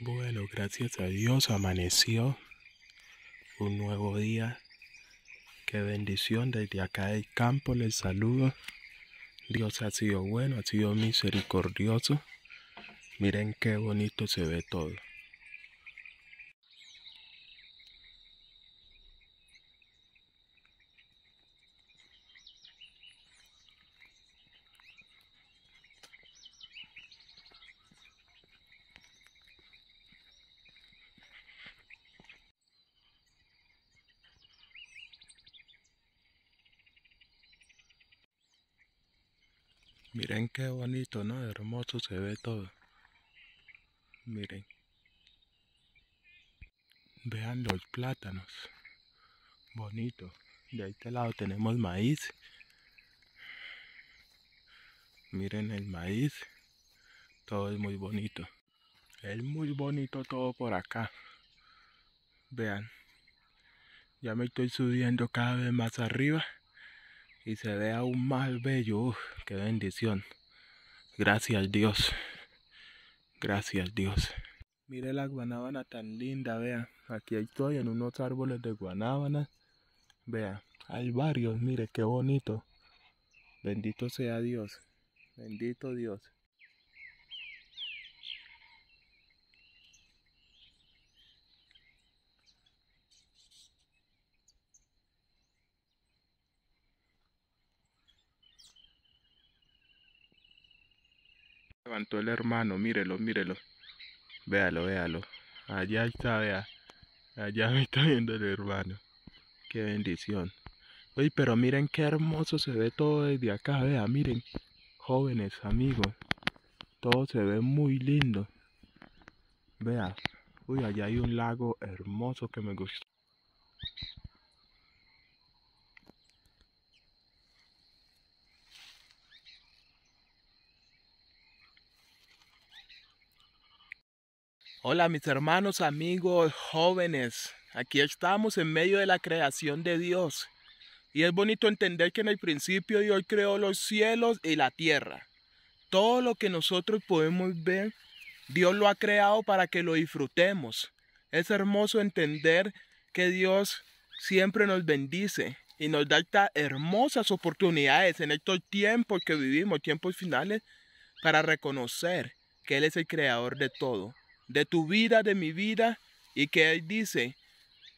Bueno, gracias a Dios amaneció un nuevo día. Qué bendición desde acá del campo les saludo. Dios ha sido bueno, ha sido misericordioso. Miren qué bonito se ve todo. Miren qué bonito, ¿no? Hermoso se ve todo. Miren. Vean los plátanos. Bonito. De este lado tenemos maíz. Miren el maíz. Todo es muy bonito. Es muy bonito todo por acá. Vean. Ya me estoy subiendo cada vez más arriba y se ve aún más bello. Uf, qué bendición. Gracias Dios. Gracias Dios. Mire la guanábana tan linda, vea. Aquí estoy en unos árboles de guanábana. Vea, hay varios, mire qué bonito. Bendito sea Dios. Bendito Dios. Levantó el hermano, mírelo, mírelo. Véalo, véalo. Allá está, vea. Allá me está viendo el hermano. Qué bendición. Uy, pero miren qué hermoso se ve todo desde acá, vea, miren. Jóvenes, amigos. Todo se ve muy lindo. Vea. Uy, allá hay un lago hermoso que me gusta. Hola mis hermanos, amigos, jóvenes. Aquí estamos en medio de la creación de Dios. Y es bonito entender que en el principio Dios creó los cielos y la tierra. Todo lo que nosotros podemos ver, Dios lo ha creado para que lo disfrutemos. Es hermoso entender que Dios siempre nos bendice y nos da hermosas oportunidades en estos tiempos que vivimos, tiempos finales, para reconocer que Él es el creador de todo de tu vida, de mi vida, y que Él dice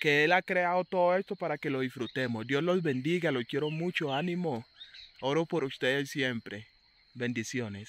que Él ha creado todo esto para que lo disfrutemos. Dios los bendiga, los quiero mucho, ánimo. Oro por ustedes siempre. Bendiciones.